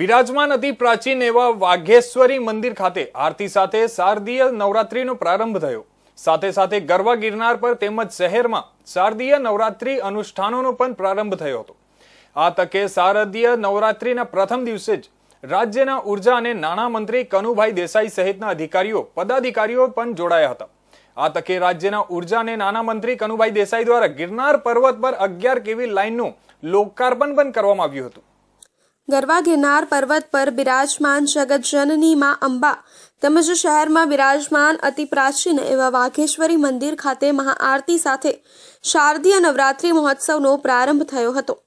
બિરાજમાન અતિ પ્રાચીન એવા વાઘેશ્વરી મંદિર ખાતે આરતી સાથે શારદીય નવરાત્રીનો પ્રારંભ થયો સાથે સાથે ગરવા ગિરનાર પર તેમજ શહેરમાં શારદીય નવરાત્રી અનુષ્ઠાનોનો પણ પ્રારંભ થયો હતો આ તકે શારદીય નવરાત્રીના પ્રથમ દિવસે જ રાજ્યના ઉર્જા અને મંત્રી કનુભાઈ દેસાઈ સહિતના અધિકારીઓ પદાધિકારીઓ પણ જોડાયા હતા આ તકે રાજ્યના ઉર્જા અને મંત્રી કનુભાઈ દેસાઈ દ્વારા ગિરનાર પર્વત પર અગિયાર કેવી લાઇનનું લોકાર્પણ પણ કરવામાં આવ્યું હતું ગરવા ગિરનાર પર્વત પર બિરાજમાન જગતજનની મા અંબા તેમજ શહેરમાં બિરાજમાન અતિ પ્રાચીન એવા વાઘેશ્વરી મંદિર ખાતે મહાઆરતી સાથે શારદીય નવરાત્રી મહોત્સવનો પ્રારંભ થયો હતો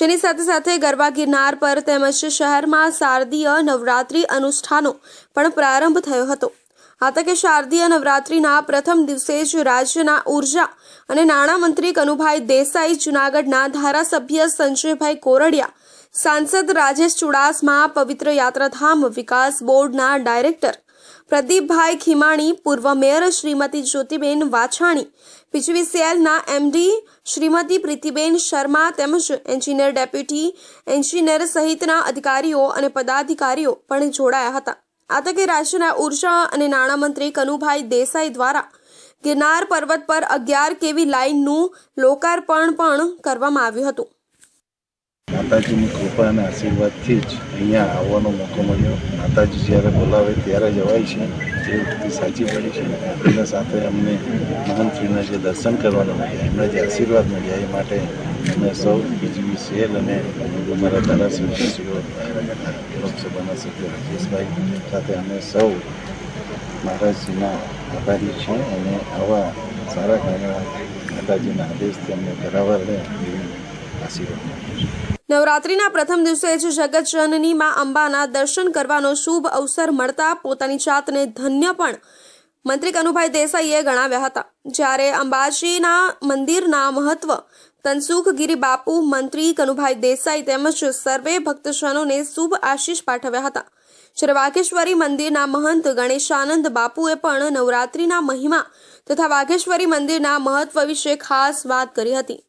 જેની સાથે સાથે ગરબા ગિરનાર પર તેમજ શહેરમાં શારદીય નવરાત્રી અનુષ્ઠાનો પણ પ્રારંભ થયો હતો આ તકે શારદીય નવરાત્રિના પ્રથમ દિવસે જ રાજ્યના ઉર્જા અને નાણામંત્રી કનુભાઈ દેસાઈ જૂનાગઢના ધારાસભ્ય સંજયભાઈ કોરડિયા સાંસદ રાજેશ ચુડાસમા પવિત્ર યાત્રાધામ વિકાસ બોર્ડના ડાયરેક્ટર પ્રદીપભાઈ ખીમાણી પૂર્વ મેયર શ્રીમતી જ્યોતિબેન વાછાણી પીજીવીસીએલના એમડી શ્રીમતી પ્રીતિબેન શર્મા તેમજ એન્જિનિયર ડેપ્યુટી એન્જિનિયર સહિતના અધિકારીઓ અને પદાધિકારીઓ પણ જોડાયા હતા આ તકે રાજ્યના ઉર્જા અને નાણામંત્રી કનુભાઈ દેસાઈ દ્વારા ગિરનાર પર્વત પર અગિયાર કેવી લાઇનનું લોકાર્પણ પણ કરવામાં આવ્યું હતું માતાજીની કૃપા અને આશીર્વાદથી જ અહીંયા આવવાનો મોકો મળ્યો માતાજી જ્યારે બોલાવે ત્યારે જવાય છે જે સાચી પડી છે એના સાથે અમને મહંતશ્રીના જે દર્શન કરવાના મળ્યા એમના જે આશીર્વાદ મળ્યા એ માટે અમે સૌ બીજીબી સેલ અને અમારા ધારાસભ્યશ્રીઓ લોકસભાના સભ્ય રાજેશભાઈ સાથે અમે સૌ મહારાજજીના આભારી છું અને આવા સારા કામો માતાજીના આદેશથી અમને બરાબર રહે આશીર્વાદ નવરાત્રિના પ્રથમ દિવસે જ જગતજનની માં અંબાના દર્શન કરવાનો શુભ અવસર મળતા પોતાની જાતને ધન્ય પણ મંત્રી કનુભાઈ દેસાઈએ ગણાવ્યા હતા જ્યારે અંબાજીના મંદિરના મહત્વ તનસુખ તનસુખગીરી બાપુ મંત્રી કનુભાઈ દેસાઈ તેમજ સર્વે ભક્તશનોને શુભ આશીષ પાઠવ્યા હતા શ્રી વાઘેશ્વરી મંદિરના મહંત ગણેશાનંદ બાપુએ પણ નવરાત્રિના મહિમા તથા વાઘેશ્વરી મંદિરના મહત્વ વિશે ખાસ વાત કરી હતી